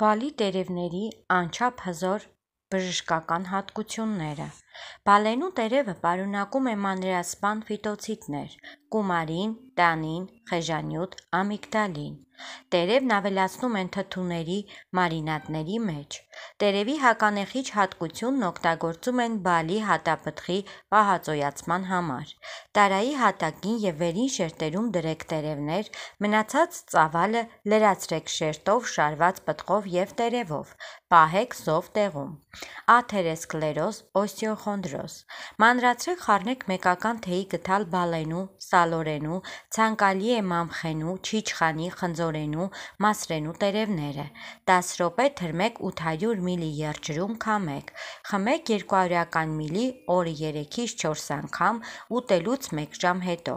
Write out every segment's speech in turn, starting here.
Բալի տերևների անչափ հզոր բժշկական հատկությունները Բալենու տերևը պարունակում է մանրէասպան ֆիտոցիդներ, կումարին, տանին, խեժանյութ, ամիգդալին։ Տերևն ավելացնում են թթուների մարինատների մեջ։ Տերևի հականեխիչ հատկությունն օգտագործում են բալի հատապտղի պահածոյացման համար։ Տարայի հատակին եւ վերին շերտերում դրեք տերևներ, մնացած ծավալը լրացրեք շերտով շարված պտղով եւ տերևով։ Պահեք զով տեղում։ Աթերեսկլերոզ, օստեոխոնդրոզ։ Մանրացրեք խառնեք մեկական թեյի գթալ բալենու, սա սալորենու, ցանկալի է մամխենու, չիչխանի, խնձորենու, մասրենու տերևները։ 10 րոպե թրմեք 800 մլ երջրում քամեք։ Խմեք 200-ական մլ օրը 3-ից 4 անգամ ուտելուց 1 ժամ հետո։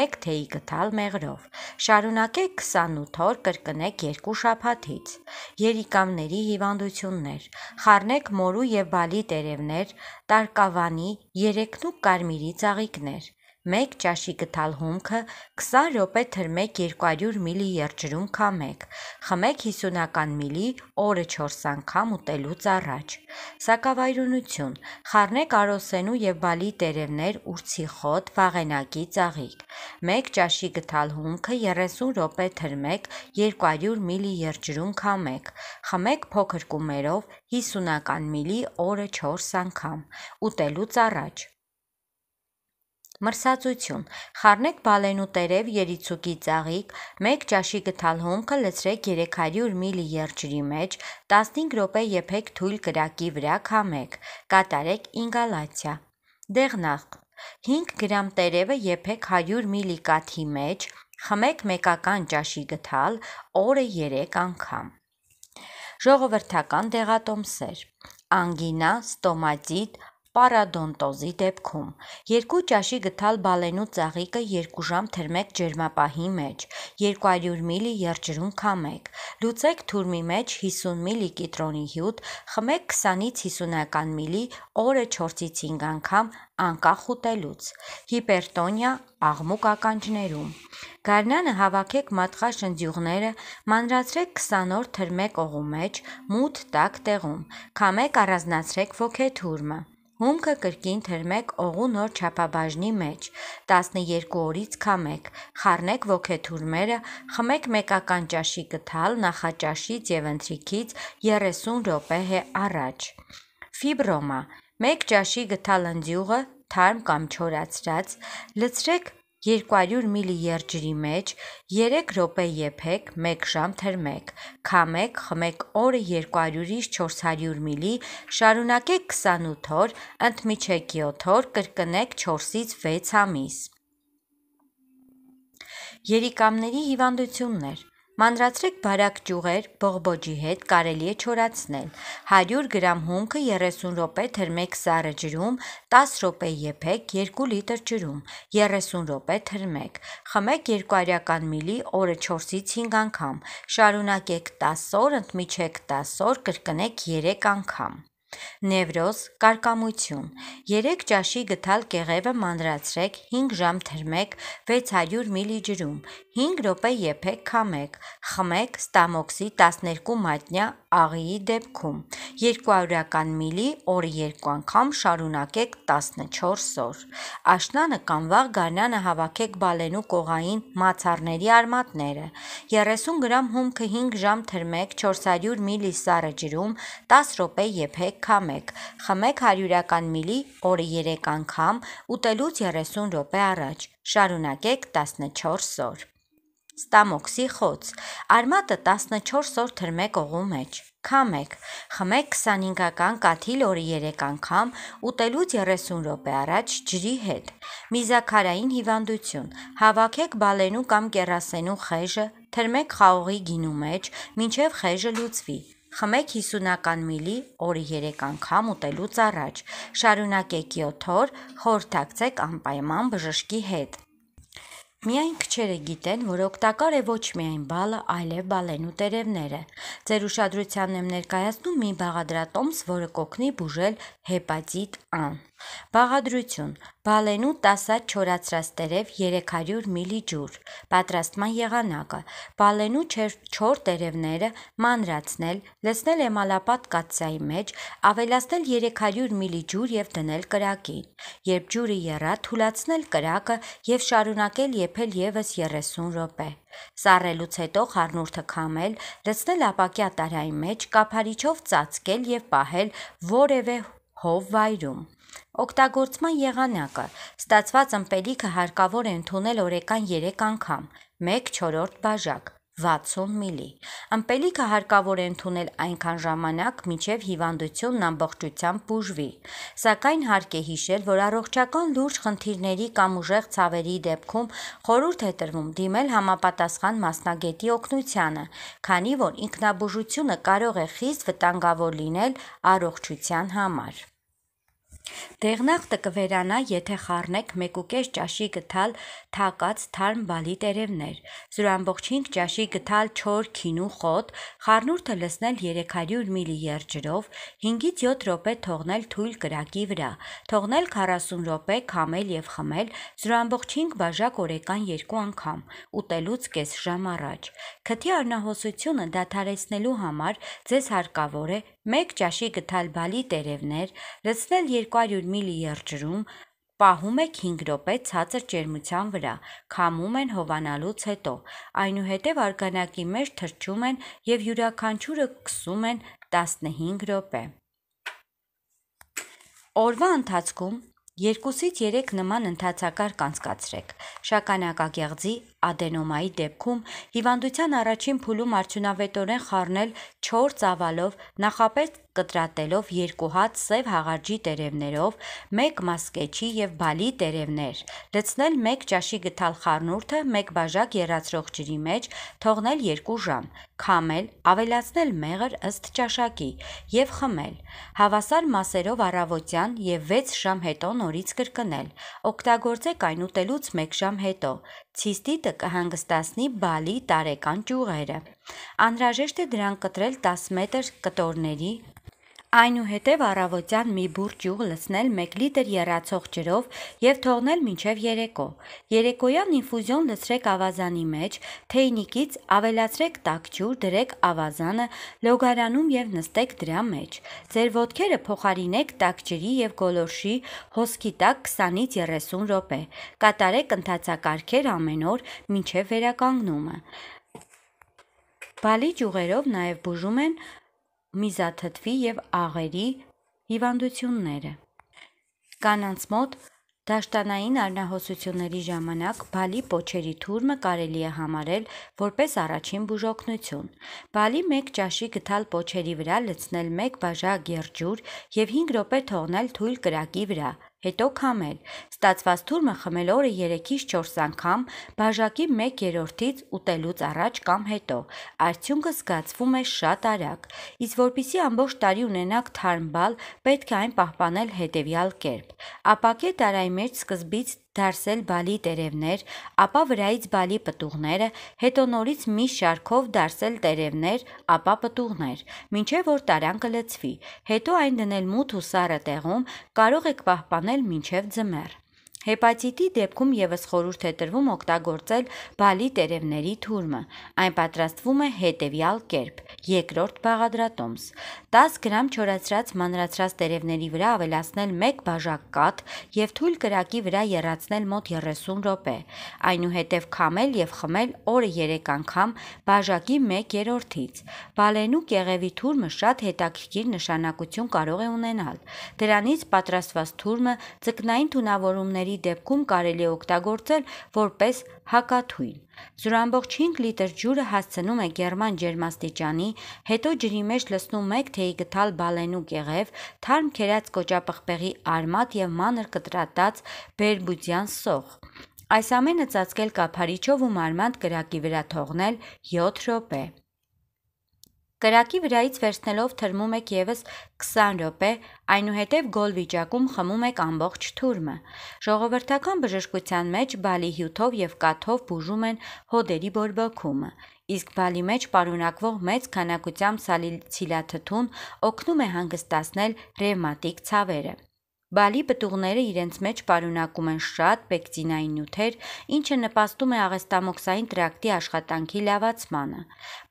1 թեյի գտալ մեղրով։ Շարունակեք 28 օր կրկնեք երկու շաբաթից։ Երիկամների հիվանդություններ։ Խառնեք մորու եւ բալի տերևներ, տարկավանի, երեքնուկ կարմիրի ծաղիկներ։ 1 ճաշի գթալ հումքը 20 րոպե թրմեք 200 մլ երջերում քամեք։ Խմեք 50 մլ օրը 4 անգամ ուտելուց առաջ։ Սակավայրունություն. խառնեք արոսենու եւ բալի տերևներ, ուրցի խոտ, վաղենակի ծաղիկ։ 1 ճաշի գթալ հումքը 30 րոպե թրմեք 200 մլ երջերում քամեք։ Խմեք փոքր կումերով 50 մլ օրը 4 անգամ ուտելուց առաջ։ Մրսածություն. խառնեք բալենու տերև երիցուկի ծաղիկ, մեկ ճաշի գթալ հումքը լցրեք 300 միլի երջրի մեջ, 15 րոպե եփեք թույլ կրակի վրա քամեք, կատարեք ինգալացիա։ Դեղնախտ. 5 գրամ տերևը եփեք 100 միլի կաթի մեջ, խմեք մեկական ճաշի գթալ օրը 3 անգամ։ Ժողովրդական դեղատոմսեր. անգինա, ստոմատիտ, պարադոնտոզի դեպքում։ Երկու ճաշի գթալ բալենու ծաղիկը 2 ժամ թրմեք ջերմապահի մեջ, 200 մլ եղջերուն քամեք։ Լուծեք թուրմի մեջ 50 մլ կիտրոնի հյութ, խմեք 20-ից 50 մլ օրը 4-ից 5 անգամ անկախ ուտելուց։ Հիպերտոնիա աղմուկ ականջներում։ Գարնանը հավաքեք մատղաշնձյուղները, մանրացրեք 20 օր թրմեք օղու մեջ, մութ տաք տեղում։ Քամեք առանձնացրեք ոգեթուրմը։ Հումքը կրկին թրմեք օղու նոր չափաբաժնի մեջ, 12 օրից քամեք, խառնեք ոգեթուրմերը, խմեք մեկական ճաշի կթալ նախաճաշից եւ ընթրիքից 30 րոպե հե առաջ։ Ֆիբրոմա 1 ճաշի գթալ ընձյուղը թարմ կամ չորացրած լցրեք 200 մլ երջրի մեջ 3 րոպե եփեք 1 ժամ թրմեք, քամեք, խմեք օրը 200-ից 400 մլ, շարունակեք 28 օր, ընդմիջեք 7 օր, կրկնեք 4-ից 6 ամիս։ Երիկամների հիվանդություններ Մանրացրեք բարակ ջուղեր բողբոջի հետ կարելի է չորացնել։ 100 գրամ հումքը 30 րոպե թրմեք սառը ջրում, 10 րոպե եփեք 2 լիտր ջրում, 30 րոպե թրմեք։ Խմեք 200 մլ օրը 4-ից 5 անգամ։ Շարունակեք 10 օր, ընդմիջեք 10 օր, կրկնեք 3 անգամ։ Նևրոզ, կարկամություն։ 3 ճաշի գթալ կեղևը մանրացրեք 5 ժամ թրմեք 600 մլ ջրում, 5 րոպե եփեք քամեք, խմեք ստամոքսի 12 մատնյա աղիի դեպքում, 200-ական մլի օրը 2 անգամ շարունակեք 14 օր։ Աշնանը կամ վաղ գարնանը հավաքեք բալենու կողային մացառների արմատները։ 30 գրամ հումքը 5 ժամ թրմեք 400 մլ սառը ջրում, 10 րոպե եփեք քամեք, խմեք հարյուրական միլի օրը 3 անգամ, ուտելուց 30 րոպե առաջ, շարունակեք 14 օր։ Ստամոքսի խոց, արմատը 14 օր թրմեք օղու մեջ, քամեք, խմեք 25-ական կաթիլ օրը 3 անգամ, ուտելուց 30 րոպե առաջ ջրի հետ։ Միզաքարային հիվանդություն, հավաքեք բալենու կամ կերասենու խեժը, թրմեք խաղողի գինու մեջ, մինչև խեժը լուծվի։ Խմեք 50-ական միլի օրը 3 անգամ ուտելուց առաջ։ Շարունակեք 7 օր, խորհրդակցեք անպայման բժշկի հետ։ Միայն քչերը գիտեն, որ օգտակար է ոչ միայն բալը, այլև բալենու տերևները։ Ձեր ուշադրությանն եմ ներկայացնում մի բաղադրատոմս, որը կօգնի բուժել հեպատիտ A-ն։ Բաղադրություն. Բալենու տասած չորացրած տերև 300 մլի ջուր։ Պատրաստման եղանակը. Բալենու 4 տերևները մանրացնել, լցնել էմալապատ կաթսայի մեջ, ավելացնել 300 մլի ջուր եւ դնել կրակին։ Երբ ջուրը եռա, թուլացնել կրակը եւ շարունակել եփել եւս 30 րոպե։ Սառելուց հետո խառնուրդը քամել, լցնել ապակյա տարայի մեջ, կափարիչով ծածկել եւ պահել որևէ հով վայրում։ Օգտագործման եղանակը. ստացված ըմպելիքը հարկավոր է ընդունել օրեկան 3 անգամ (1 4 բաժակ) 60 մլ. Ըմպելիքը հարկավոր է ընդունել այնքան ժամանակ, մինչև հիվանդությունն ամբողջությամբ բուժվի, սակայն հարկ է հիշել, որ առողջական լուրջ խնդիրների կամ ուժեղ ցավերի դեպքում խորհուրդ է տրվում դիմել համապատասխան մասնագետի օգնությանը, քանի որ ինքնաբուժությունը կարող է խիստ վտանգավոր լինել առողջության համար։ Դեղնախտը կվերանա, եթե խառնեք 1.5 ճաշի գթալ թակած թարմ բալի տերևներ, 0.5 ճաշի գթալ չոր քինու խոտ, խառնուրդը լցնել 300 մլ երջրով, 5-ից 7 րոպե թողնել թույլ կրակի վրա, թողնել 40 րոպե քամել եւ խմել 0.5 բաժակ օրեկան 2 անգամ, ուտելուց կես ժամ առաջ։ Քթի արնահոսությունը դադարեցնելու համար ձեզ հարկավոր է մեկ ճաշի գտալ բալի տերևներ, լցնել 200 մլ երջրում, պահում եք 5 րոպե ցածր ջերմության վրա, քամում են հովանալուց հետո։ Այնուհետև արգանակի մեջ թրջում են եւ յուրաքանչյուրը կսում են 15 րոպե։ Օրվա ընթացքում 2-ից 3 նման ընթացակարգ անցկացրեք։ Շագանակագեղձի ադենոմայի դեպքում հիվանդության առաջին փուլում արդյունավետորեն խառնել 4 ծավալով, նախապես կտրատելով երկու հատ սև հաղարջի տերևներով, մեկ մասկեչի եւ բալի տերևներ, լցնել մեկ ճաշի գթալ խառնուրդը մեկ բաժակ երացրող ջրի մեջ, թողնել 2 ժամ, քամել, ավելացնել մեղր ըստ ճաշակի եւ խմել։ Հավասար մասերով առավոտյան եւ 6 ժամ հետո նորից կրկնել։ Օգտագործեք այն ուտելուց 1 ժամ հետո։ Ցիստիտը կհանգստացնի բալի տարեկան ճյուղերը։ Անհրաժեշտ է դրանք կտրել 10 մետր կտորների Այնուհետև առավոտյան մի բուրջ յուղ լցնել 1 լիտր երացող ջրով եւ թողնել մինչեւ երեկո։ Երեկոյան ինֆուզիոն լցրեք ավազանի մեջ, թեյնիկից ավելացրեք տաք ջուր, դրեք ավազանը լոգարանում եւ նստեք դրա մեջ։ Ձեր ոտքերը փոխարինեք տաք ջրի եւ գոլորշի հոսքի տակ 20-ից 30 րոպե։ Կատարեք ընթացակարգեր ամեն օր մինչեւ վերականգնումը։ Բալի ջուղերով նաև բուժում են միզաթթվի եւ աղերի հիվանդությունները։ Կանանց մոտ դաշտանային արնահոսությունների ժամանակ բալի փոչերի թուրմը կարելի է համարել որպես առաջին բուժօգնություն։ Բալի 1 ճաշի գթալ փոչերի վրա լցնել 1 բաժակ երջուր եւ 5 րոպե թողնել թույլ կրակի վրա, հետո քամել։ Ստացված թուրմը խմել օրը 3-ից 4 անգամ, բաժակի 1/3-ից ուտելուց առաջ կամ հետո։ Արդյունքը զգացվում է շատ արագ։ Իսկ որpիսի ամբողջ տարի ունենաք թարմ բալ, պետք է այն պահպանել հետևյալ կերպ։ Ապակե տարայի մեջ սկզբից դարսել բալի տերևներ, ապա վրայից բալի պտուղները, հետո նորից մի շարքով դարսել տերևներ, ապա պտուղներ, մինչև որ տարանքը լցվի։ Հետո այն դնել մութ ու սառը տեղում կարող եք պահպանել մինչև ձմեռ։ Հեպատիտի դեպքում եւս խորհուրդ է տրվում օգտագործել բալի տերևների թուրմը։ Այն պատրաստվում է հետևյալ կերպ. երկրորդ բաղադրատոմս 10 գրամ չորացրած մանրացրած տերևների վրա ավելացնել 1 բաժակ կաթ եւ թույլ կրակի վրա եռացնել մոտ 30 րոպե։ Այնուհետև քամել եւ խմել օրը 3 անգամ բաժակի 1/3-ից։ Բալենու կեղևի թուրմը շատ հետաքրքիր նշանակություն կարող է ունենալ։ Դրանից պատրաստված թուրմը ձկնային թունավորումների թույլի դեպքում կարելի է օգտագործել որպես հակաթույլ։ 0.5 լիտր ջուրը հասցնում է Գերման ջերմաստիճանի, հետո ջրի մեջ լցնում 1 թեյի գթալ բալենու կեղև, թարմ քերած կոճապղպեղի արմատ եւ մանր կտրատած բերբուծյան սող։ Այս ամենը ծածկել կափարիչով ու մարմանդ կրակի վրա թողնել 7 րոպե։ Կրակի վրայից վերցնելով թրմում եք եւս 20 րոպե, այնուհետև գոլ վիճակում խմում եք ամբողջ թուրմը։ Ժողովրդական բժշկության մեջ բալի հյութով եւ կաթով բուժում են հոդերի բորբոքումը, իսկ բալի մեջ պարունակվող մեծ քանակությամբ սալիցիլաթթուն օգնում է հանգստացնել ռևմատիկ ցավերը։ Բալի պտուղները իրենց մեջ պարունակում են շատ պեկտինային նյութեր, ինչը նպաստում է աղեստամոքսային տրակտի աշխատանքի լավացմանը։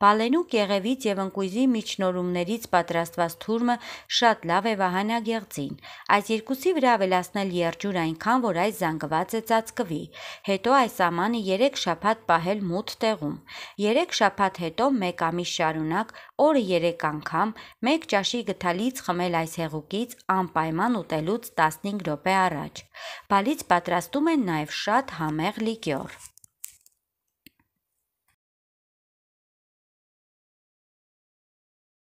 Բալենու կեղևից եւ ընկույզի միջնորումներից պատրաստված թուրմը շատ լավ է վահանագեղձին։ Այս երկուսի վրա ավելացնել երջուր այնքան, որ այս զանգված է ծածկվի։ Հետո այս ամանը 3 շաբաթ պահել մութ տեղում։ 3 շաբաթ հետո 1 ամիս շարունակ օրը 3 անգամ 1 ճաշի գթալից խմել այս հեղուկից անպայման ուտելու 5-15 րոպե առաջ։ Բալից պատրաստում են նաև շատ համեղ լիկյոր։